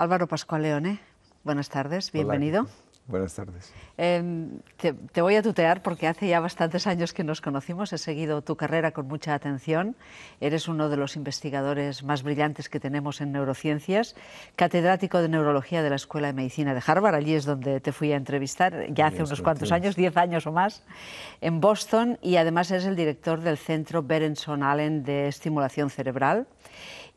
Álvaro Pascual Leone, ¿eh? buenas tardes, bienvenido. Buenas tardes. Em, te, voy a tutear porque hace ya bastantes años que nos conocimos, he seguido tu carrera con mucha atención, eres uno de los investigadores más brillantes que tenemos en neurociencias, catedrático de neurología de la Escuela de Medicina de Harvard, allí es donde te fui a entrevistar ya hace unos cuantos años, 10 años o más, en Boston y además eres el director del Centro Berenson Allen de Estimulación Cerebral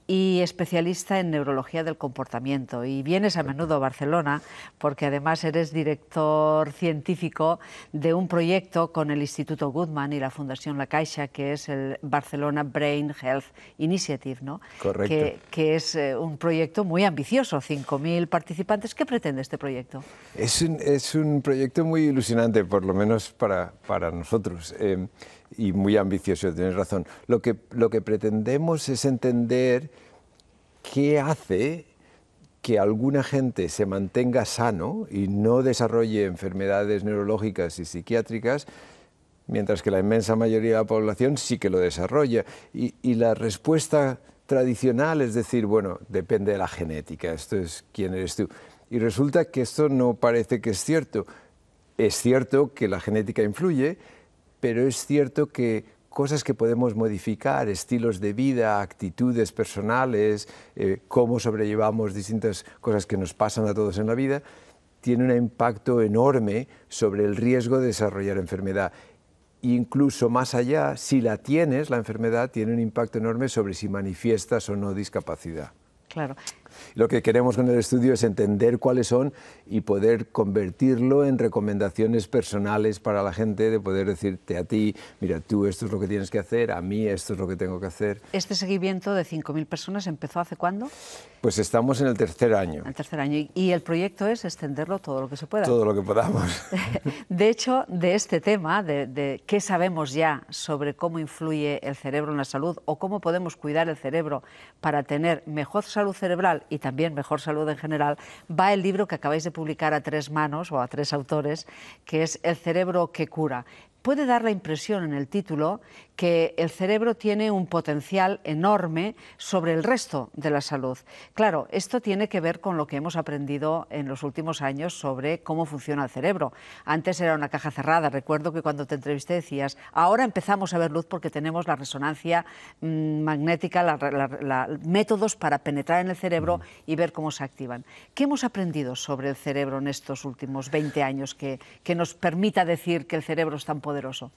y especialista en neurología del comportamiento. Y vienes a menudo a Barcelona porque además eres director científico de un proyecto con el Instituto Goodman y la Fundación La Caixa, que es el Barcelona Brain Health Initiative, ¿no? Correcto. Que, es eh, un proyecto muy ambicioso, 5.000 participantes. ¿Qué pretende este proyecto? Es un, proyecto muy ilusionante, por lo menos para, nosotros. Eh, y muy ambicioso, tienes razón. Lo que, lo que pretendemos es entender qué hace que alguna gente se mantenga sano y no desarrolle enfermedades neurológicas y psiquiátricas, mientras que la inmensa mayoría de la población sí que lo desarrolla. Y, y la respuesta tradicional es decir, bueno, depende de la genética, esto es quién eres tú. Y resulta que esto no parece que es cierto. Es cierto que la genética influye, pero es cierto que cosas que podemos modificar, estilos de vida, actitudes personales, eh, cómo sobrellevamos distintas cosas que nos pasan a todos en la vida, tiene un impacto enorme sobre el riesgo de desarrollar enfermedad. Incluso más allá, si la tienes, la enfermedad tiene un impacto enorme sobre si manifiestas o no discapacidad. Claro. Lo que queremos con el estudio es entender cuáles son y poder convertirlo en recomendaciones personales para la gente, de poder decirte a ti, mira, tú esto es lo que tienes que hacer, a mí esto es lo que tengo que hacer. ¿Este seguimiento de 5.000 personas empezó hace cuándo? Pues estamos en el tercer año. El tercer año. Y el proyecto es extenderlo todo lo que se pueda. Todo lo que podamos. De hecho, de este tema, de, de qué sabemos ya sobre cómo influye el cerebro en la salud o cómo podemos cuidar el cerebro para tener mejor salud cerebral y también mejor salud en general, va el libro que acabáis de publicar a tres manos o a tres autores, que es El cerebro que cura puede dar la impresión en el título que el cerebro tiene un potencial enorme sobre el resto de la salud. Claro, esto tiene que ver con lo que hemos aprendido en los últimos años sobre cómo funciona el cerebro. Antes era una caja cerrada. Recuerdo que cuando te entrevisté decías, ahora empezamos a ver luz porque tenemos la resonancia mm, magnética, métodos para penetrar en el cerebro mm. y ver cómo se activan. ¿Qué hemos aprendido sobre el cerebro en estos últimos 20 años que, nos permita decir que el cerebro es tan poderoso? poderoso?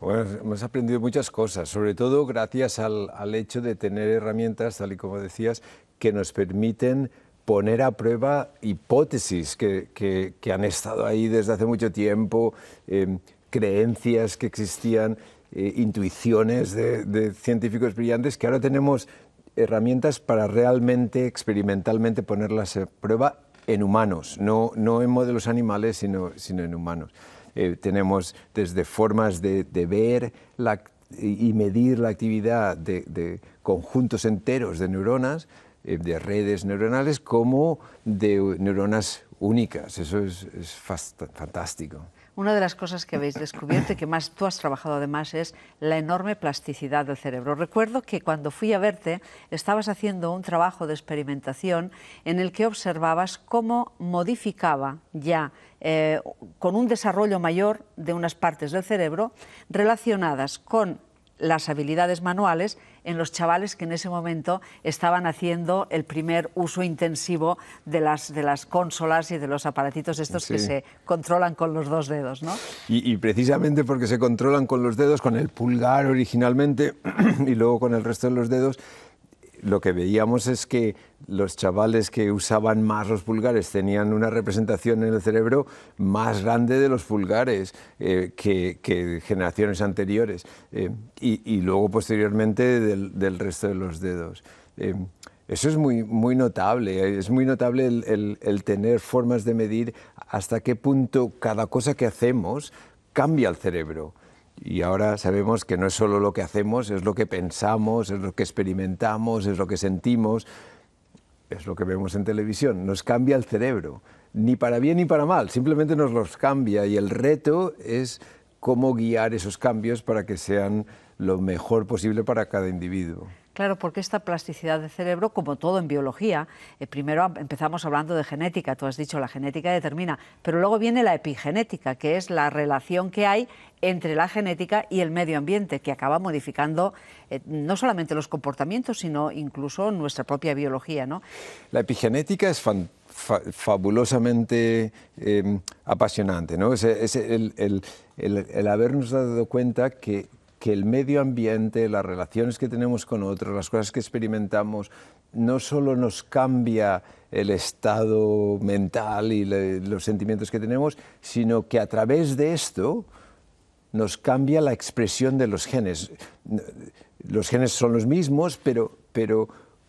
Bueno, hemos aprendido muchas cosas, sobre todo gracias al, hecho de tener herramientas, tal y como decías, que nos permiten poner a prueba hipótesis que, han estado ahí desde hace mucho tiempo, em, creencias que existían, eh, intuiciones de, científicos brillantes, que ahora tenemos herramientas para realmente, experimentalmente ponerlas a prueba en humanos, no, en modelos animales, sino en humanos. Eh, tenemos desde formas de, ver y medir la actividad de, conjuntos enteros de neuronas, eh, de redes neuronales, como de neuronas únicas. Eso es, fantástico. Una de las cosas que habéis descubierto y que más tú has trabajado además es la enorme plasticidad del cerebro. Recuerdo que cuando fui a verte estabas haciendo un trabajo de experimentación en el que observabas cómo modificaba ya eh, con un desarrollo mayor de unas partes del cerebro relacionadas con las habilidades manuales en los chavales que en ese momento estaban haciendo el primer uso intensivo de las, de las consolas y de los aparatitos estos que se controlan con los dos dedos. ¿no? y, precisamente porque se controlan con los dedos, con el pulgar originalmente y luego con el resto de los dedos, lo que veíamos es que los chavales que usaban más los pulgares tenían una representación en el cerebro más grande de los pulgares eh, que, generaciones anteriores eh, y, luego posteriormente del, resto de los dedos. Eh, eso es muy, notable, es muy notable el tener formas de medir hasta qué punto cada cosa que hacemos cambia el cerebro. Y ahora sabemos que no es solo lo que hacemos, es lo que pensamos, es lo que experimentamos, es lo que sentimos, es lo que vemos en televisión. Nos cambia el cerebro, ni para bien ni para mal, simplemente nos los cambia y el reto es cómo guiar esos cambios para que sean lo mejor posible para cada individuo. Claro, porque esta plasticidad del cerebro, como todo en biología, eh, primero empezamos hablando de genética, tú has dicho la genética determina, pero luego viene la epigenética, que es la relación que hay entre la genética y el medio ambiente, que acaba modificando eh, no solamente los comportamientos, sino incluso nuestra propia biología. ¿no? La epigenética es fabulosamente em, apasionante, ¿no? Es, el, habernos dado cuenta que, que el medio ambiente, las relaciones que tenemos con otros, las cosas que experimentamos, no solo nos cambia el estado mental y los sentimientos que tenemos, sino que a través de esto nos cambia la expresión de los genes. Los genes son los mismos, pero,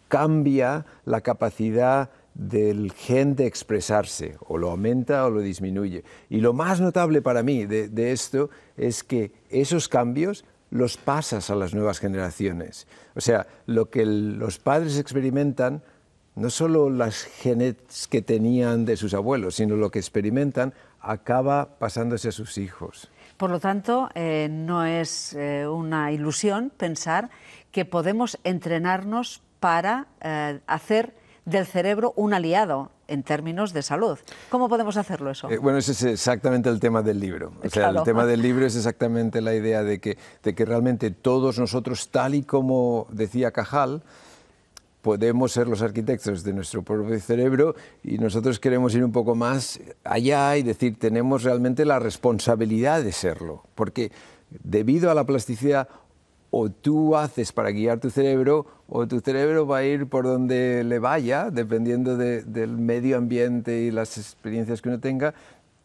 cambia la capacidad del gen de expresarse, o lo aumenta o lo disminuye. Y lo más notable para mí de, esto es que esos cambios los pasas a las nuevas generaciones. O sea, lo que los padres experimentan, no solo las genes que tenían de sus abuelos, sino lo que experimentan acaba pasándose a sus hijos. Por lo tanto, eh, no es eh, una ilusión pensar que podemos entrenarnos para eh, hacer del cerebro un aliado en términos de salud. ¿Cómo podemos hacerlo eso? bueno, ese es exactamente el tema del libro. el tema del libro es exactamente la idea de que realmente todos nosotros, tal y como decía Cajal, podemos ser los arquitectos de nuestro propio cerebro y nosotros queremos ir un poco más allá y decir, tenemos realmente la responsabilidad de serlo, porque debido a la plasticidad o tú haces para guiar tu cerebro o tu cerebro va a ir por donde le vaya, dependiendo del medio ambiente y las experiencias que uno tenga,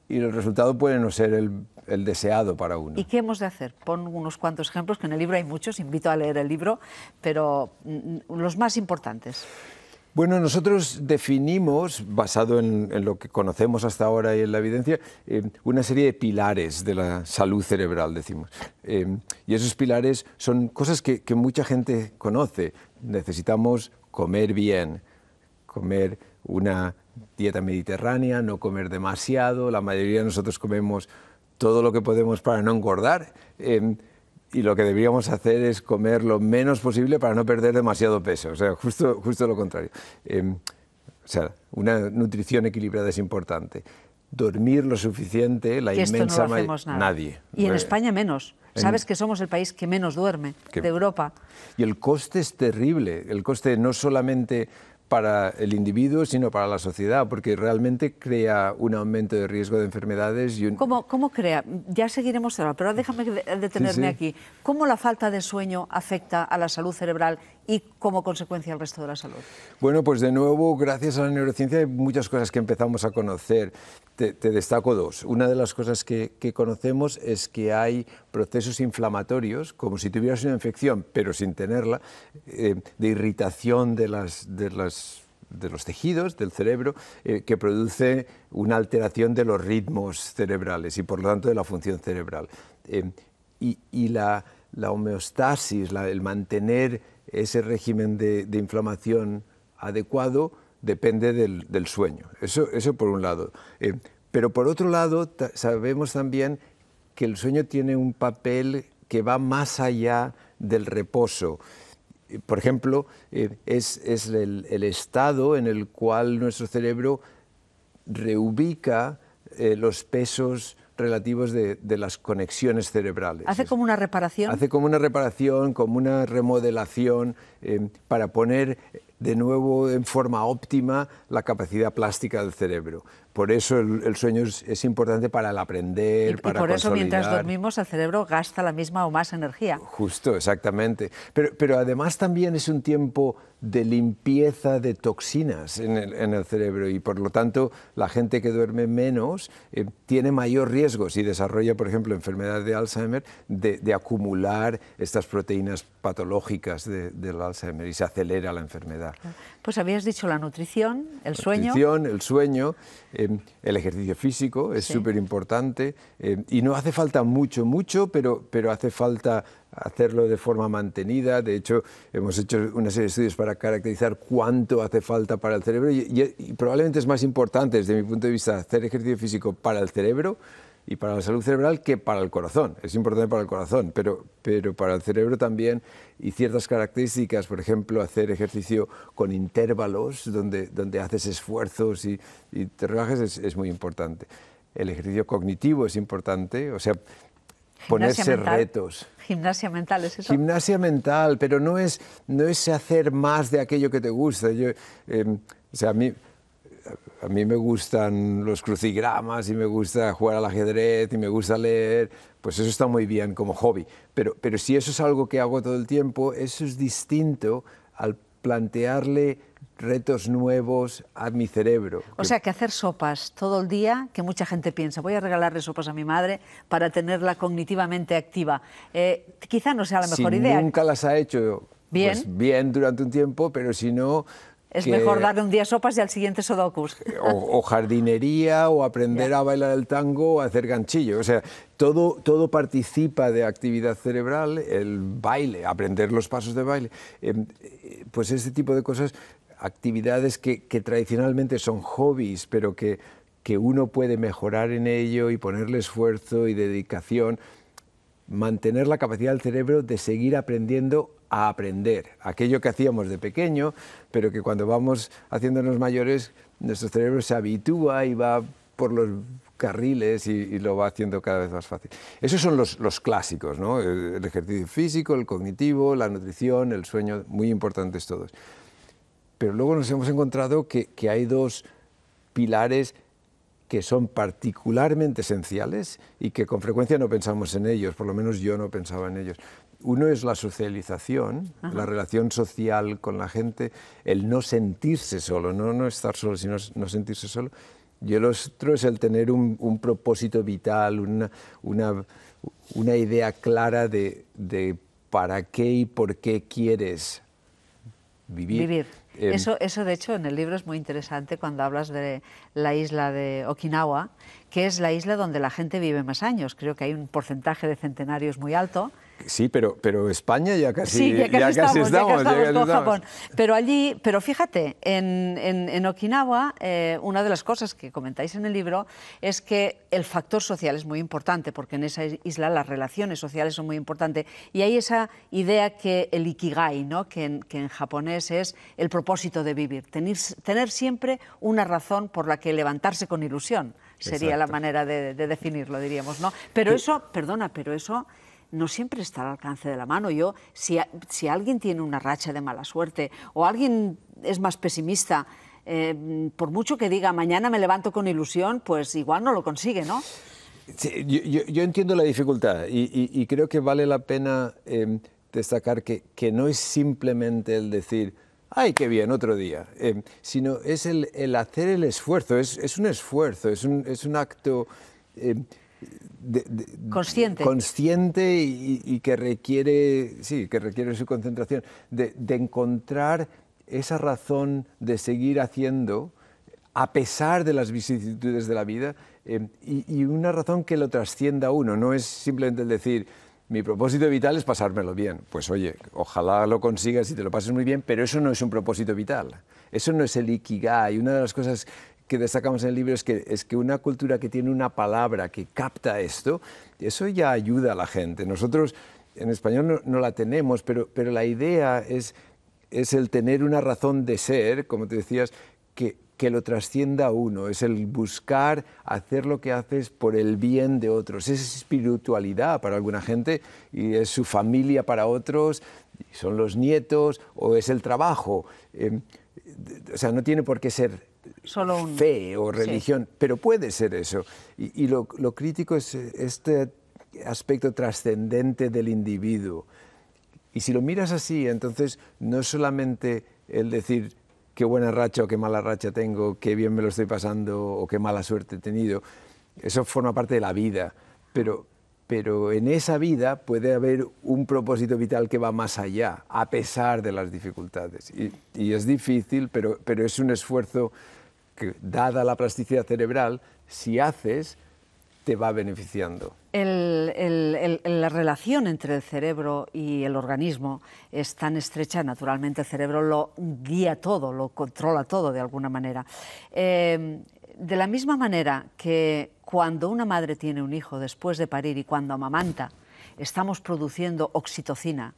y el resultado puede no ser el, deseado para uno. ¿Y qué hemos de hacer? Pon unos cuantos ejemplos, que en el libro hay muchos, invito a leer el libro, pero mm, mm, los más importantes. Bueno, nosotros definimos, basado en, lo que conocemos hasta ahora y en la evidencia, eh, una serie de pilares de la salud cerebral, decimos. Eh, y esos pilares son cosas que mucha gente conoce. Necesitamos comer bien, comer una dieta mediterránea, no comer demasiado, la mayoría de nosotros comemos todo lo que podemos para no engordar. Em, y lo que deberíamos hacer es comer lo menos posible para no perder demasiado peso. O sea, justo, justo lo contrario. Em, o sea, una nutrición equilibrada es importante. Dormir lo suficiente, la inmensa mayoría. no nadie. Y en eh, España menos. Sabes que somos el país que menos duerme de Europa. Y el coste es terrible. El coste no solamente para el individuo, sino para la sociedad, porque realmente crea un aumento de riesgo de enfermedades. Y un... ¿Cómo, crea? Ya seguiremos ahora, pero déjame detenerme aquí. ¿Cómo la falta de sueño afecta a la salud cerebral y como consecuencia el resto de la salud? Bueno, pues de nuevo, gracias a la neurociencia hay muchas cosas que empezamos a conocer. Te, destaco dos. Una de las cosas que, conocemos es que hay procesos inflamatorios, como si tuvieras una infección, pero sin tenerla, eh, de irritación de las... De las de los tejidos del cerebro eh, que produce una alteración de los ritmos cerebrales y por lo tanto de la función cerebral. Eh, y, la, homeostasis, la, el mantener ese régimen de, inflamación adecuado depende del, sueño. Eso, por un lado. Eh, pero por otro lado, sabemos también que el sueño tiene un papel que va más allá del reposo. Eh, por ejemplo, eh, es, el, estado en el cual nuestro cerebro reubica los pesos relativos de, las conexiones cerebrales. Hace como una reparación. Hace como una reparación, como una remodelación eh, para poner de nuevo en forma óptima la capacidad plástica del cerebro. Por eso el, sueño es, importante para el aprender, y, para y por eso mientras dormimos el cerebro gasta la misma o más energía. Justo, exactamente. Pero, además también es un tiempo de limpieza de toxinas en el, cerebro y por lo tanto la gente que duerme menos eh, tiene mayor riesgo si desarrolla, por ejemplo, enfermedad de Alzheimer, de, acumular estas proteínas patológicas del Alzheimer y se acelera la enfermedad. Pues habías dicho la nutrición, el la sueño. Nutrición, el sueño, em, el ejercicio físico es súper importante em, y no hace falta mucho, mucho, pero, pero hace falta hacerlo de forma mantenida. De hecho, hemos hecho una serie de estudios para caracterizar cuánto hace falta para el cerebro y probablemente es más importante desde mi punto de vista hacer ejercicio físico para el cerebro y para la salud cerebral que para el corazón. Es importante para el corazón, pero, pero para el cerebro también y ciertas características, por ejemplo, hacer ejercicio con intervalos donde, donde haces esfuerzos y, te relajes es, muy importante. El ejercicio cognitivo es importante, o sea, ponerse retos. Gimnasia mental, ¿es eso? Gimnasia mental, pero no es, no es hacer más de aquello que te gusta. Yo, em, o sea, a mí a mí me gustan los crucigramas y me gusta jugar al ajedrez y me gusta leer, pues eso está muy bien como hobby. Pero, pero si eso es algo que hago todo el tiempo, eso es distinto al plantearle retos nuevos a mi cerebro. O sea, que hacer sopas todo el día, que mucha gente piensa, voy a regalarle sopas a mi madre para tenerla cognitivamente activa. Eh, quizá no sea la mejor idea. Nunca las ha hecho. Pues bien durante un tiempo, pero si no, es mejor dar un día sopas y al siguiente sudokus. O, jardinería, o aprender a bailar el tango, o hacer ganchillo. O sea, todo, todo participa de actividad cerebral, el baile, aprender los pasos de baile. Em, eh, pues ese tipo de cosas, actividades que, tradicionalmente son hobbies, pero que, que uno puede mejorar en ello y ponerle esfuerzo y dedicación, mantener la capacidad del cerebro de seguir aprendiendo a aprender, aquello que hacíamos de pequeño, pero que cuando vamos haciéndonos mayores, nuestro cerebro se habitúa y va por los carriles y, lo va haciendo cada vez más fácil. Esos son los, clásicos, eh, El, ejercicio físico, el cognitivo, la nutrición, el sueño, muy importantes todos. Pero luego nos hemos encontrado que, que hay dos pilares que son particularmente esenciales y que con frecuencia no pensamos en ellos, por lo menos yo no pensaba en ellos, uno es la socialización, la relación social con la gente, el no sentirse solo, no, estar solo, sino no sentirse solo. Y el otro es el tener un, propósito vital, una, una, una idea clara de, para qué y por qué quieres vivir. eso, eso, de hecho, en el libro es muy interesante cuando hablas de la isla de Okinawa, que es la isla donde la gente vive más años. Creo que hay un porcentaje de centenarios muy alto Sí, pero, pero España ya casi, ya casi, estamos, Japón. Pero allí, pero fíjate, en, Okinawa, eh, una de las cosas que comentáis en el libro es que el factor social es muy importante, porque en esa isla las relaciones sociales son muy importantes. Y hay esa idea que el ikigai, ¿no? que, en, japonés es el propósito de vivir, tener, tener siempre una razón por la que levantarse con ilusión, sería la manera de, de definirlo, diríamos. ¿no? Pero eso, perdona, pero eso no siempre está al alcance de la mano. Yo, si, alguien tiene una racha de mala suerte o alguien es más pesimista, eh, por mucho que diga mañana me levanto con ilusión, pues igual no lo consigue, ¿no? yo, entiendo la dificultad y, creo que vale la pena em, destacar que, que, no es simplemente el decir, ay, qué bien, otro día, em, sino es el, hacer el esfuerzo, es, un esfuerzo, es es un acto em, consciente, consciente y, que requiere, sí, que requiere su concentración, de, encontrar esa razón de seguir haciendo a pesar de las vicisitudes de la vida em, y, una razón que lo trascienda a uno, no es simplemente el decir, mi propósito vital es pasármelo bien. Pues oye, ojalá lo consigas y te lo pases muy bien, pero eso no es un propósito vital. Eso no es el ikigai. Una de las cosas que destacamos en el libro es que, es que una cultura que tiene una palabra que capta esto, eso ya ayuda a la gente. Nosotros en español no, la tenemos, pero, pero la idea es, es el tener una razón de ser, como te decías, que, que lo trascienda a uno, es el buscar hacer lo que haces por el bien de otros. Es espiritualidad para alguna gente y es su familia para otros, son los nietos o es el trabajo. Em, o sea, no tiene por qué ser Solo fe o religión, pero puede ser eso. Y, lo, crítico es eh, este aspecto trascendente del individuo. Y si lo miras así, entonces no es solamente el decir qué buena racha o qué mala racha tengo, qué bien me lo estoy pasando o qué mala suerte he tenido. Eso forma parte de la vida, pero, pero en esa vida puede haber un propósito vital que va más allá, a pesar de las dificultades. Y, y es difícil, pero, pero es un esfuerzo dada la plasticidad cerebral, si haces, te va beneficiando. la relación entre el cerebro y el organismo es tan estrecha, naturalmente el cerebro lo guía todo, lo controla todo de alguna manera. Em, de la misma manera que cuando una madre tiene un hijo después de parir y cuando amamanta, estamos produciendo oxitocina,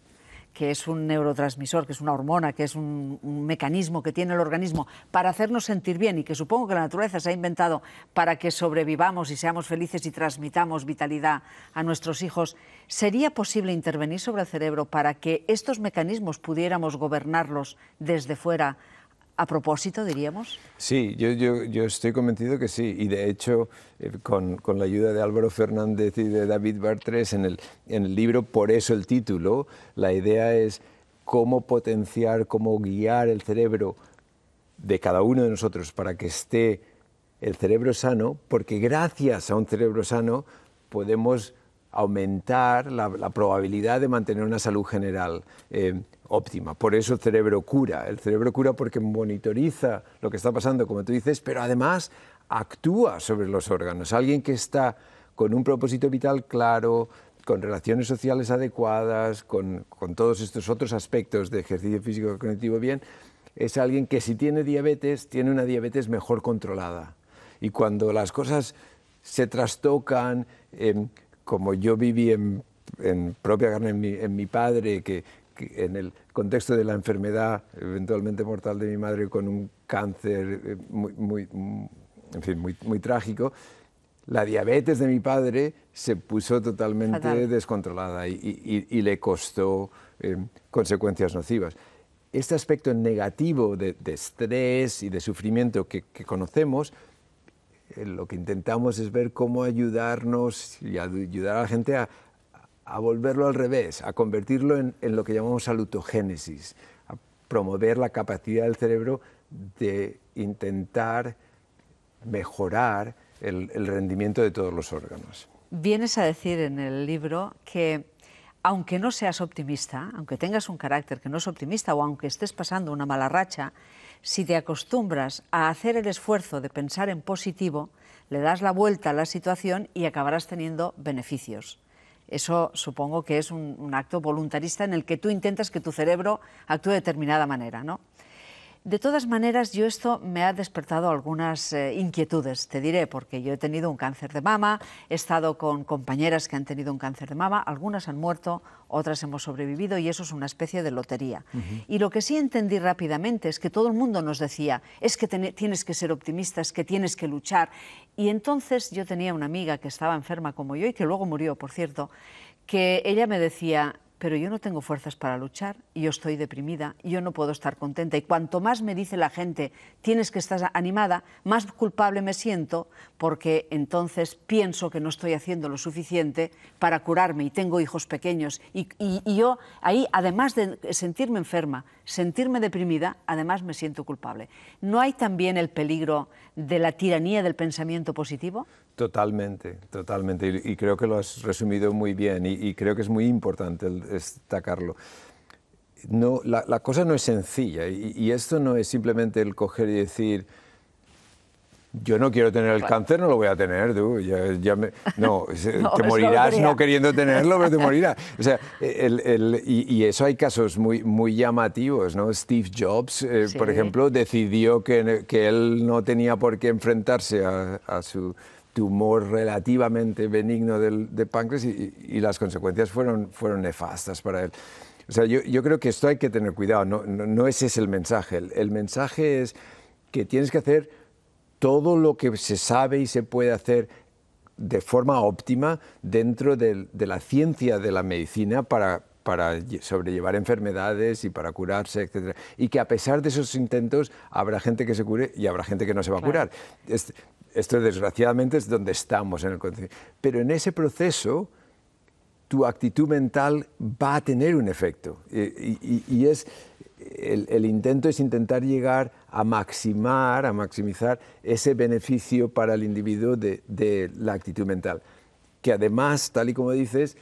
que es un neurotransmisor, que es una hormona, que es un, mecanismo que tiene el organismo para hacernos sentir bien y que supongo que la naturaleza se ha inventado para que sobrevivamos y seamos felices y transmitamos vitalidad a nuestros hijos, ¿sería posible intervenir sobre el cerebro para que estos mecanismos pudiéramos gobernarlos desde fuera? a propósito, diríamos? Sí, yo, estoy convencido que sí. Y de hecho, eh, con, con, la ayuda de Álvaro Fernández y de David Bartres en el, en el libro, por eso el título, la idea es cómo potenciar, cómo guiar el cerebro de cada uno de nosotros para que esté el cerebro sano, porque gracias a un cerebro sano podemos aumentar la, probabilidad de mantener una salud general eh, óptima. Por eso el cerebro cura. El cerebro cura porque monitoriza lo que está pasando, como tú dices, pero además actúa sobre los órganos. Alguien que está con un propósito vital claro, con relaciones sociales adecuadas, con, todos estos otros aspectos de ejercicio físico y cognitivo bien, es alguien que si tiene diabetes, tiene una diabetes mejor controlada. Y cuando las cosas se trastocan, em, como yo viví en, propia carne en mi, padre, que, en el contexto de la enfermedad eventualmente mortal de mi madre con un cáncer eh, mm, muy, muy, trágico, la diabetes de mi padre se puso totalmente descontrolada y, le costó eh, consecuencias nocivas. Este aspecto negativo de, estrés y de sufrimiento que conocemos eh, lo que intentamos es ver cómo ayudarnos y ayudar a la gente a, volverlo al revés, a convertirlo en, lo que llamamos salutogénesis, a promover la capacidad del cerebro de intentar mejorar el, rendimiento de todos los órganos. Vienes a decir en el libro que aunque no seas optimista, aunque tengas un carácter que no es optimista o aunque estés pasando una mala racha, si te acostumbras a hacer el esfuerzo de pensar en positivo, le das la vuelta a la situación y acabarás teniendo beneficios. Eso supongo que es un, acto voluntarista en el que tú intentas que tu cerebro actúe de determinada manera, de todas maneras, yo esto me ha despertado algunas eh, inquietudes, te diré, porque yo he tenido un cáncer de mama, he estado con compañeras que han tenido un cáncer de mama, algunas han muerto, otras hemos sobrevivido y eso es una especie de lotería. Y lo que sí entendí rápidamente es que todo el mundo nos decía, es que tienes que ser optimista, es que tienes que luchar. Y entonces yo tenía una amiga que estaba enferma como yo y que luego murió, por cierto, que ella me decía, pero yo no tengo fuerzas para luchar, yo estoy deprimida, yo no puedo estar contenta. Y cuanto más me dice la gente, tienes que estar animada, más culpable me siento, porque entonces pienso que no estoy haciendo lo suficiente para curarme y tengo hijos pequeños. Y, y yo ahí, además de sentirme enferma, sentirme deprimida, además me siento culpable. ¿No hay también el peligro de la tiranía del pensamiento positivo? Totalmente, totalmente. Y, creo que lo has resumido muy bien y, creo que es muy importante destacarlo. No, la, cosa no es sencilla y, esto no es simplemente el coger y decir, yo no quiero tener el cáncer, no lo voy a tener, tú. Eh, no, te morirás no queriendo tenerlo, pero te morirás. O sea, el, el, y, eso hay casos muy, muy llamativos, ¿no? Steve Jobs, eh, por ejemplo, decidió que, que, él no tenía por qué enfrentarse a su tumor relativamente benigno del, de páncreas y, las consecuencias fueron, fueron nefastas para él. O sea, yo, creo que esto hay que tener cuidado, no, no, ese es el mensaje. El, mensaje es que tienes que hacer todo lo que se sabe y se puede hacer de forma óptima dentro de la ciencia de la medicina para, para sobrellevar enfermedades y para curarse, etc. Y que a pesar de esos intentos habrá gente que se cure y habrá gente que no se va a curar. Esto, desgraciadamente es donde estamos en el Pero en ese proceso tu actitud mental va a tener un efecto. Eh, y, es el, intento es intentar llegar a maximar, a maximizar ese beneficio para el individuo de la actitud mental. Que además, tal y como dices,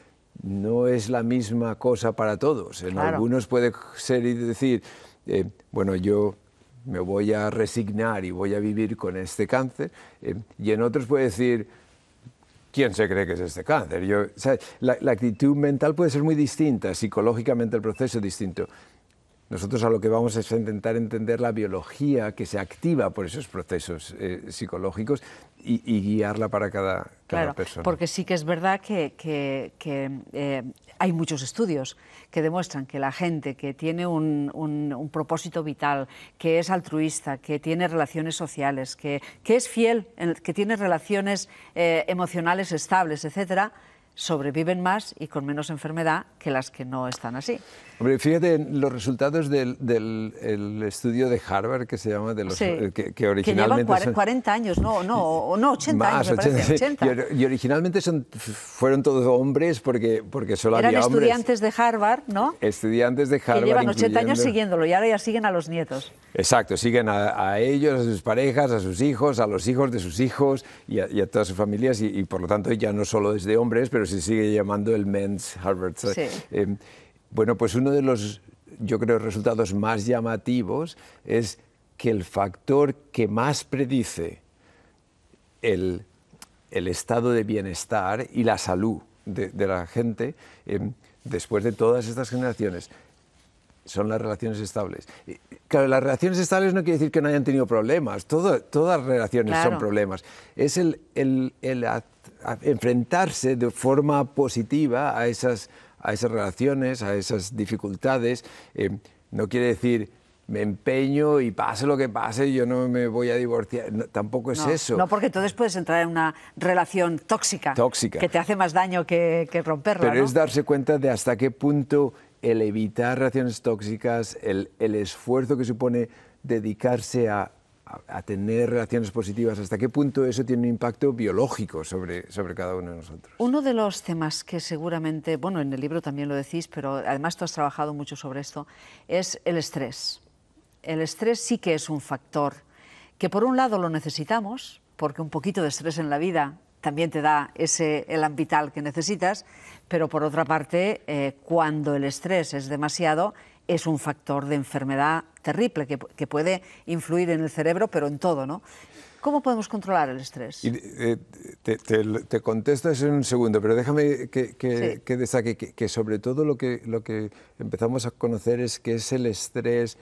no es la misma cosa para todos. En algunos puede ser y decir, eh, bueno, yo me voy a resignar y voy a vivir con este cáncer, eh, y en otros puede decir, ¿quién se cree que es este cáncer? Yo, la, actitud mental puede ser muy distinta, psicológicamente el proceso es distinto. Nosotros a lo que vamos es a intentar entender la biología que se activa por esos procesos eh, psicológicos y, guiarla para cada, persona. Porque sí que es verdad que, eh, hay muchos estudios que demuestran que la gente que tiene un, propósito vital, que es altruista, que tiene relaciones sociales, que, es fiel, que tiene relaciones eh, emocionales estables, etcétera, sobreviven más y con menos enfermedad que las que no están así. Hombre, fíjate los resultados del, del estudio de Harvard que se llama de los eh, que, originalmente que llevan 40 años, no, no, no 80 años, 80, parece, 80. Y, y, originalmente son, fueron todos hombres porque porque solo había hombres. estudiantes de Harvard, ¿no? Estudiantes de Harvard que llevan 80 años siguiéndolo y ahora ya siguen a los nietos. Exacto, siguen a, ellos, a sus parejas, a sus hijos, a los hijos de sus hijos y a, todas sus familias y, por lo tanto ya no solo es de hombres, pero se sigue llamando el Men's Harvard. Sí. Eh, bueno, pues uno de los, yo creo, resultados más llamativos es que el factor que más predice el, estado de bienestar y la salud de, la gente eh, después de todas estas generaciones son las relaciones estables. Claro, las relaciones estables no quiere decir que no hayan tenido problemas, todas las relaciones son problemas. Es el, enfrentarse de forma positiva a esas a esas relaciones, a esas dificultades. Eh, no quiere decir me empeño y pase lo que pase, yo no me voy a divorciar. tampoco es eso. No, porque entonces puedes entrar en una relación tóxica. Tóxica. Que te hace más daño que, romperla. Pero es darse cuenta de hasta qué punto el evitar relaciones tóxicas, el esfuerzo que supone dedicarse a, a, tener relaciones positivas, ¿hasta qué punto eso tiene un impacto biológico sobre, sobre cada uno de nosotros? Uno de los temas que seguramente, bueno, en el libro también lo decís, pero además tú has trabajado mucho sobre esto, es el estrés. El estrés sí que es un factor que por un lado lo necesitamos, porque un poquito de estrés en la vida también te da ese el vital que necesitas, pero por otra parte, eh, cuando el estrés es demasiado, es un factor de enfermedad terrible que, puede influir en el cerebro, pero en todo, ¿no? ¿Cómo podemos controlar el estrés? Eh, te, te, contesto en un segundo, pero déjame que, destaque que, sobre todo lo que, empezamos a conocer es que es el estrés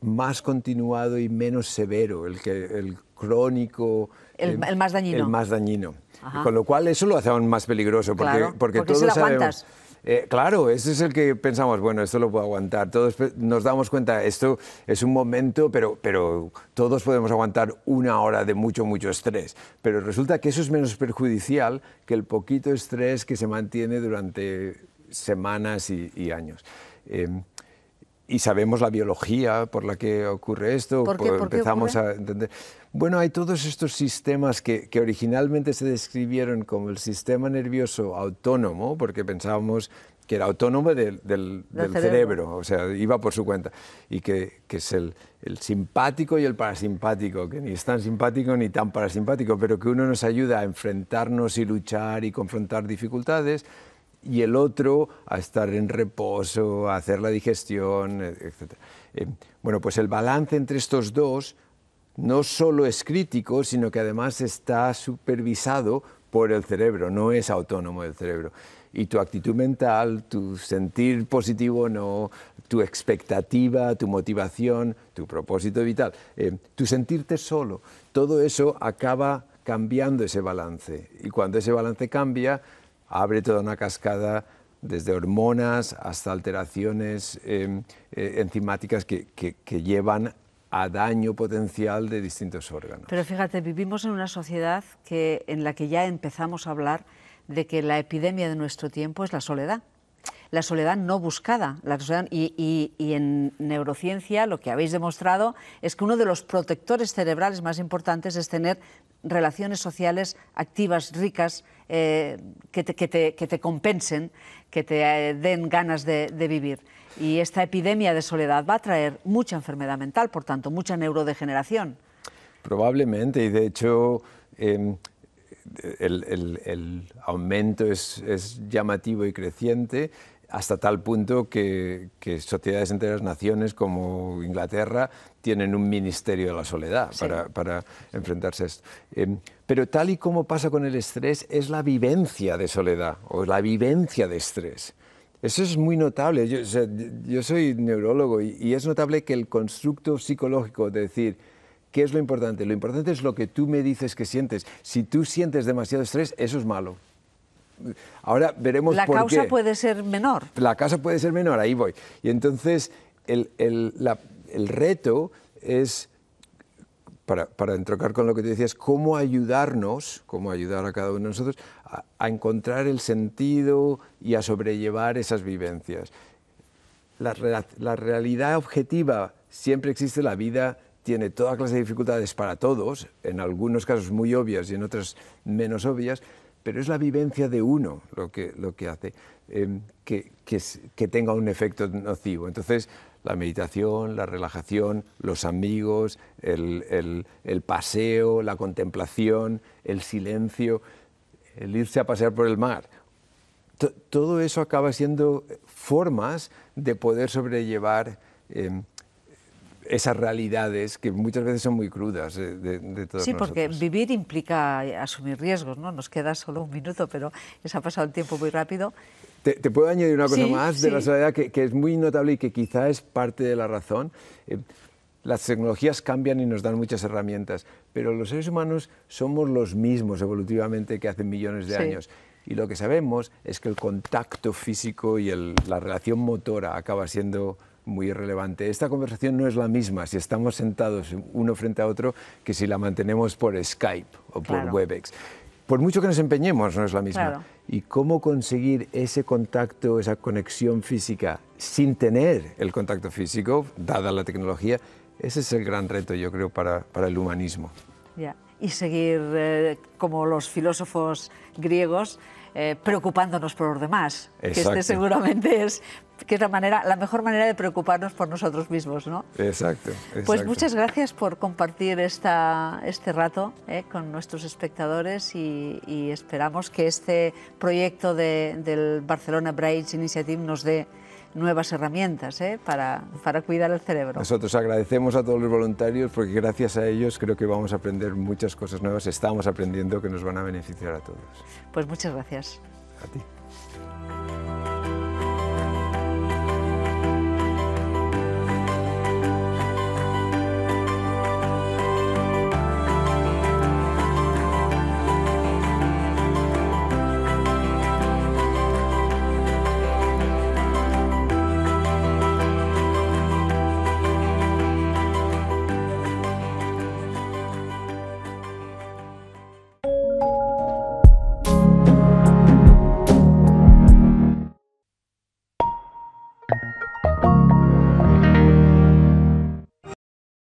más continuado y menos severo, el, que, el crónico. El, más dañino. El más dañino. Con lo cual eso lo hace aún más peligroso, porque, todos sabemos... Eh, claro, ese es el que pensamos, bueno, esto lo puedo aguantar. Todos pues, nos damos cuenta, esto es un momento, pero, pero todos podemos aguantar una hora de mucho, mucho estrés. Pero resulta que eso es menos perjudicial que el poquito estrés que se mantiene durante semanas y, años. Em, y sabemos la biología por la que ocurre esto. empezamos a entender. Bueno, hay todos estos sistemas que, originalmente se describieron como el sistema nervioso autónomo, porque pensábamos que era autónomo del, cerebro. o sea, iba por su cuenta, y que, es el, el, simpático y el parasimpático, que ni es tan simpático ni tan parasimpático, pero que uno nos ayuda a enfrentarnos y luchar y confrontar dificultades, y el otro a estar en reposo, a hacer la digestión, eh, etc. Eh, bueno, pues el balance entre estos dos no solo es crítico, sino que además está supervisado por el cerebro, no es autónomo del cerebro. Y tu actitud mental, tu sentir positivo o no, tu expectativa, tu motivación, tu propósito vital, eh, tu sentirte solo, todo eso acaba cambiando ese balance. Y cuando ese balance cambia, abre toda una cascada desde hormonas hasta alteraciones em, eh, enzimáticas que, que llevan a daño potencial de distintos órganos. Pero fíjate, vivimos en una sociedad que, en la que ya empezamos a hablar de que la epidemia de nuestro tiempo es la soledad la soledad no buscada. y, en neurociencia lo que habéis demostrado es que uno de los protectores cerebrales más importantes es tener relaciones sociales activas, ricas, eh, que, te, que, compensen, que te eh, den ganas de, vivir. Y esta epidemia de soledad va a traer mucha enfermedad mental, por tanto, mucha neurodegeneración. Probablemente, y de hecho em, el, aumento es, llamativo y creciente hasta tal punto que, sociedades enteras, naciones como Inglaterra, tienen un ministerio de la soledad para, enfrentarse a esto. Em, pero tal y como pasa con el estrés, es la vivencia de soledad o la vivencia de estrés. Eso es muy notable. Yo, soy neurólogo y, y es notable que el constructo psicológico de decir, ¿Qué es lo importante? Lo importante es lo que tú me dices que sientes. Si tú sientes demasiado estrés, eso es malo. Ahora veremos la causa puede ser menor. La causa puede ser menor, ahí voy. Y entonces el, reto es, para, para entrocar con lo que te decías, cómo ayudarnos, cómo ayudar a cada uno de nosotros a, encontrar el sentido y a sobrellevar esas vivencias. La, la realidad objetiva siempre existe, la vida tiene toda clase de dificultades para todos, en algunos casos muy obvias y en otras menos obvias, pero es la vivencia de uno lo que, lo que hace em, que, que, tenga un efecto nocivo. Entonces, la meditación, la relajación, los amigos, el, paseo, la contemplación, el silencio, el irse a pasear por el mar, todo eso acaba siendo formas de poder sobrellevar em, esas realidades que muchas veces son muy crudas de, de Sí, porque vivir implica eh, asumir riesgos, ¿no? Nos queda solo un minuto, pero se ha pasado el tiempo muy rápido. Te, puedo añadir una cosa más de la soledad que, es muy notable y que quizá es parte de la razón. Eh, las tecnologías cambian y nos dan muchas herramientas, pero los seres humanos somos los mismos evolutivamente que hace millones de años. Y lo que sabemos es que el contacto físico y el, la relación motora acaba siendo muy irrelevante. Esta conversación no es la misma si estamos sentados uno frente a otro que si la mantenemos por Skype o por Webex. Por mucho que nos empeñemos, no es la misma. ¿Y cómo conseguir ese contacto, esa conexión física sin tener el contacto físico, dada la tecnología? Ese es el gran reto, yo creo, para, para el humanismo. ya Y seguir eh, como los filósofos griegos, eh, preocupándonos por los demás, que este seguramente es que es la, manera, la mejor manera de preocuparnos por nosotros mismos, ¿no? Exacto. Pues muchas gracias por compartir esta, este rato ¿eh? con nuestros espectadores y, esperamos que este proyecto de, del Barcelona Bridge Initiative nos dé nuevas herramientas ¿eh? para, para, cuidar el cerebro. Nosotros agradecemos a todos los voluntarios porque gracias a ellos creo que vamos a aprender muchas cosas nuevas, estamos aprendiendo que nos van a beneficiar a todos. Pues muchas gracias. A ti.